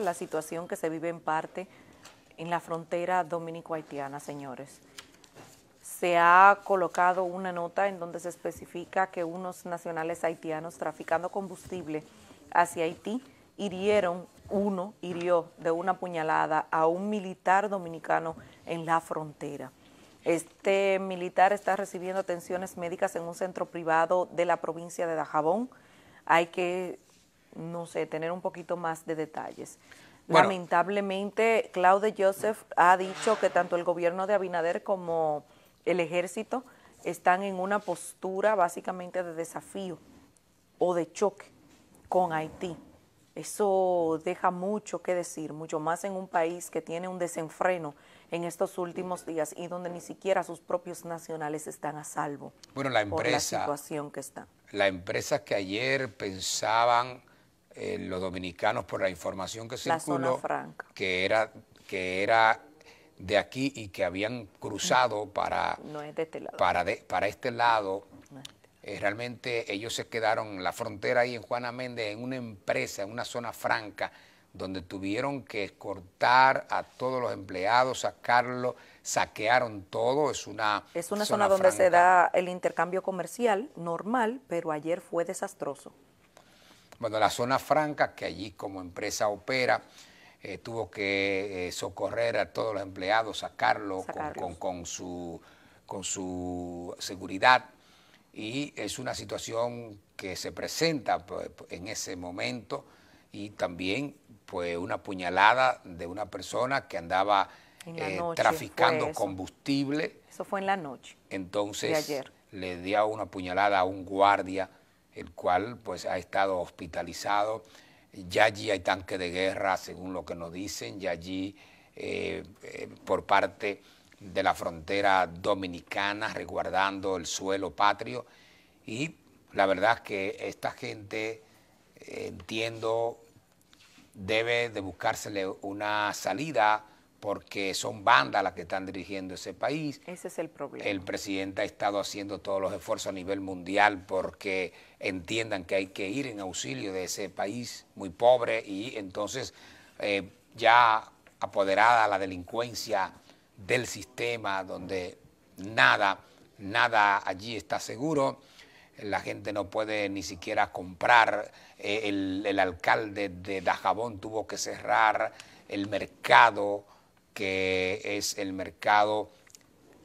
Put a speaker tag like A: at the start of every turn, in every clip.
A: la situación que se vive en parte en la frontera dominico-haitiana, señores. Se ha colocado una nota en donde se especifica que unos nacionales haitianos traficando combustible hacia Haití hirieron, uno hirió de una puñalada a un militar dominicano en la frontera. Este militar está recibiendo atenciones médicas en un centro privado de la provincia de Dajabón. Hay que no sé, tener un poquito más de detalles. Lamentablemente, Claude Joseph ha dicho que tanto el gobierno de Abinader como el ejército están en una postura básicamente de desafío o de choque con Haití. Eso deja mucho que decir, mucho más en un país que tiene un desenfreno en estos últimos días y donde ni siquiera sus propios nacionales están a salvo.
B: Bueno, la empresa. Por la situación que está. La empresa que ayer pensaban eh, los dominicanos por la información que la circuló, que era, que era de aquí y que habían cruzado este para, este lado. Para, para este lado. Eh, realmente ellos se quedaron en la frontera ahí en Juana Méndez, en una empresa, en una zona franca, donde tuvieron que escortar a todos los empleados, sacarlos, saquearon todo. Es una, es una zona, donde se
A: da el intercambio comercial normal, pero ayer fue desastroso.
B: Bueno, la zona franca, que allí como empresa opera, eh, tuvo que eh, socorrer a todos los empleados, sacarlo con, su, con su seguridad. Y es una situación que se presenta en ese momento y también pues una puñalada de una persona que andaba
A: eh, traficando
B: combustible.
A: Eso fue en la noche.
B: Entonces ayer. le dio una puñalada a un guardia el cual pues ha estado hospitalizado. Ya allí hay tanque de guerra, según lo que nos dicen, ya allí eh, eh, por parte de la frontera dominicana, resguardando el suelo patrio. Y la verdad es que esta gente, eh, entiendo, debe de buscársele una salida porque son bandas las que están dirigiendo ese país.
A: Ese es el problema. El
B: presidente ha estado haciendo todos los esfuerzos a nivel mundial porque entiendan que hay que ir en auxilio de ese país muy pobre y entonces eh, ya apoderada la delincuencia del sistema donde nada, nada allí está seguro la gente no puede ni siquiera comprar, eh, el, el, alcalde de Dajabón tuvo que cerrar el mercado que es el mercado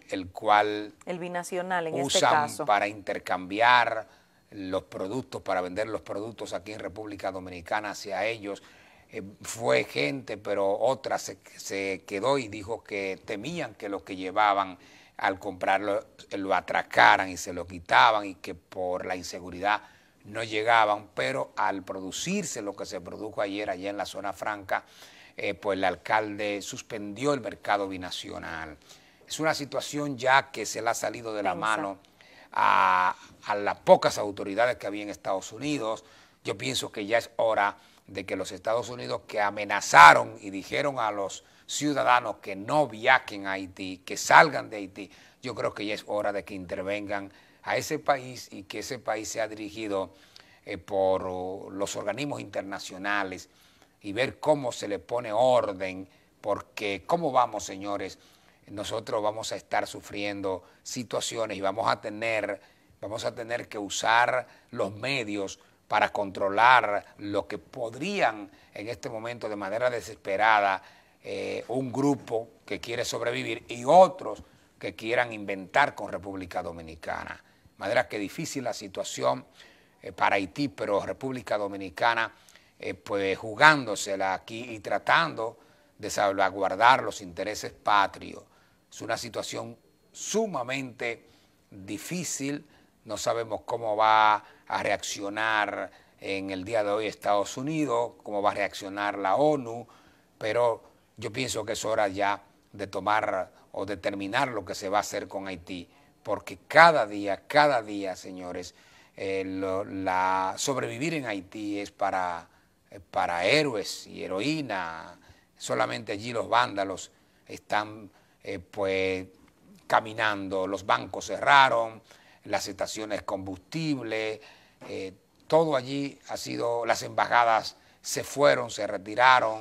B: el cual
A: el binacional en este usan este caso.
B: para intercambiar los productos, para vender los productos aquí en República Dominicana hacia ellos. Eh, fue gente, pero otra se, se, quedó y dijo que temían que lo que llevaban al comprarlo lo atracaran y se lo quitaban y que por la inseguridad no llegaban, pero al producirse lo que se produjo ayer allá en la zona franca, eh, pues el alcalde suspendió el mercado binacional. Es una situación ya que se le ha salido de la mano a, las pocas autoridades que había en Estados Unidos. Yo pienso que ya es hora de que los Estados Unidos que amenazaron y dijeron a los ciudadanos que no viajen a Haití, que salgan de Haití, yo creo que ya es hora de que intervengan a ese país y que ese país sea dirigido eh, por los organismos internacionales y ver cómo se le pone orden, porque cómo vamos, señores, nosotros vamos a estar sufriendo situaciones y vamos a tener, vamos a tener que usar los medios para controlar lo que podrían en este momento de manera desesperada eh, un grupo que quiere sobrevivir y otros que quieran inventar con República Dominicana. De manera que difícil la situación eh, para Haití, pero República Dominicana eh, pues jugándosela aquí y tratando de salvaguardar los intereses patrios. Es una situación sumamente difícil, no sabemos cómo va a reaccionar en el día de hoy Estados Unidos, cómo va a reaccionar la ONU, pero yo pienso que es hora ya de tomar o determinar lo que se va a hacer con Haití, porque cada día, cada día, señores, eh, la, sobrevivir en Haití es para eh, para héroes y heroína, solamente allí los vándalos están eh, pues caminando, los bancos cerraron, las estaciones combustible, eh, todo allí ha sido, las embajadas se fueron, se retiraron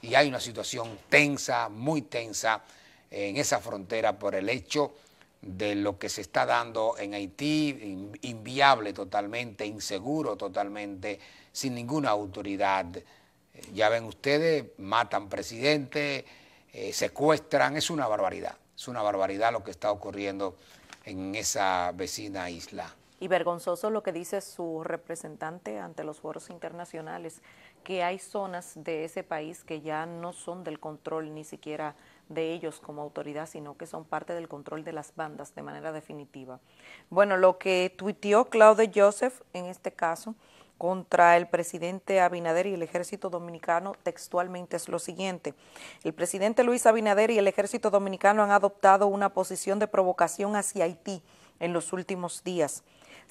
B: y hay una situación tensa, muy tensa en esa frontera por el hecho de lo que se está dando en Haití, inviable totalmente, inseguro totalmente, sin ninguna autoridad. Eh, ya ven ustedes, matan presidente, eh, secuestran, es una barbaridad, es una barbaridad lo que está ocurriendo en esa vecina isla.
A: Y vergonzoso lo que dice su representante ante los foros internacionales, que hay zonas de ese país que ya no son del control ni siquiera de ellos como autoridad, sino que son parte del control de las bandas de manera definitiva. Bueno, lo que tuiteó Claude Joseph en este caso contra el presidente Abinader y el ejército dominicano textualmente es lo siguiente. El presidente Luis Abinader y el ejército dominicano han adoptado una posición de provocación hacia Haití en los últimos días.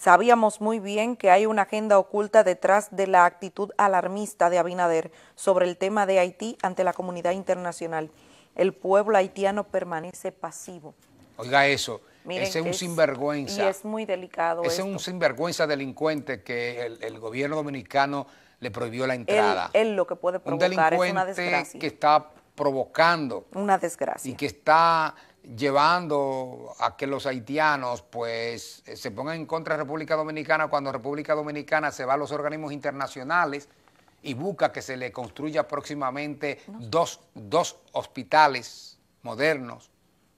A: Sabíamos muy bien que hay una agenda oculta detrás de la actitud alarmista de Abinader sobre el tema de Haití ante la comunidad internacional. El pueblo haitiano permanece pasivo.
B: Oiga eso, ese es un sinvergüenza. Y es
A: muy delicado. Ese es
B: un sinvergüenza delincuente que el, gobierno dominicano le prohibió la entrada.
A: Él, lo que puede provocar un delincuente que
B: está provocando. Una desgracia. Y que está llevando a que los haitianos pues eh, se pongan en contra de República Dominicana cuando República Dominicana se va a los organismos internacionales y busca que se le construya próximamente dos, hospitales modernos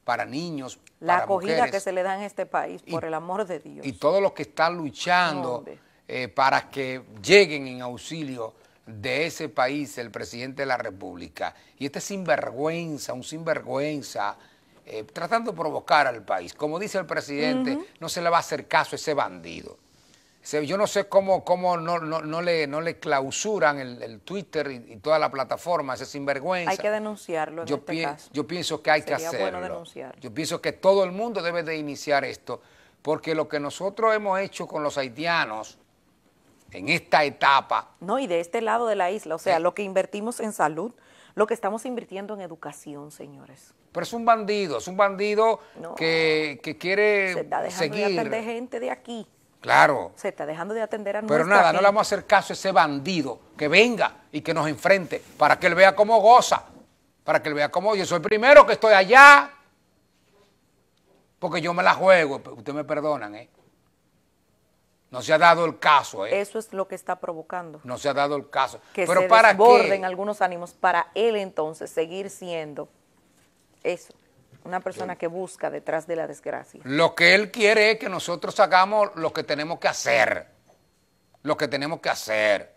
B: para niños, La acogida que se
A: le da en este país, por el amor de Dios.
B: Y todos los que están luchando eh, para que lleguen en auxilio de ese país el presidente de la República. Y este sinvergüenza, un sinvergüenza eh, tratando de provocar al país. Como dice el presidente, no se le va a hacer caso a ese bandido. Yo no sé cómo, cómo no, le, no le clausuran el, Twitter y, toda la plataforma, ese sinvergüenza. Hay que
A: denunciarlo yo este
B: Yo pienso que hay que hacerlo. Yo pienso que todo el mundo debe de iniciar esto, porque lo que nosotros hemos hecho con los haitianos
A: en esta etapa. No, y de este lado de la isla, o sea, lo que invertimos en salud, lo que estamos invirtiendo en educación, señores. Pero es un bandido, es un bandido que, que, quiere Se está dejando seguir. de atender gente de aquí. Claro. Se está dejando de atender a Pero nada, no le vamos
B: a hacer caso a ese bandido que venga y que nos enfrente para que él vea cómo goza, para que él vea cómo yo soy primero que estoy allá, porque yo me la juego, ustedes me perdonan, ¿eh? No se ha dado el caso.
A: ¿eh? Eso es lo que está provocando.
B: No se ha dado el caso. Que Pero se para desborden
A: algunos ánimos para él entonces seguir siendo eso, una persona que busca detrás de la desgracia.
B: Lo que él quiere es que nosotros hagamos lo que tenemos que hacer. Lo que tenemos que hacer.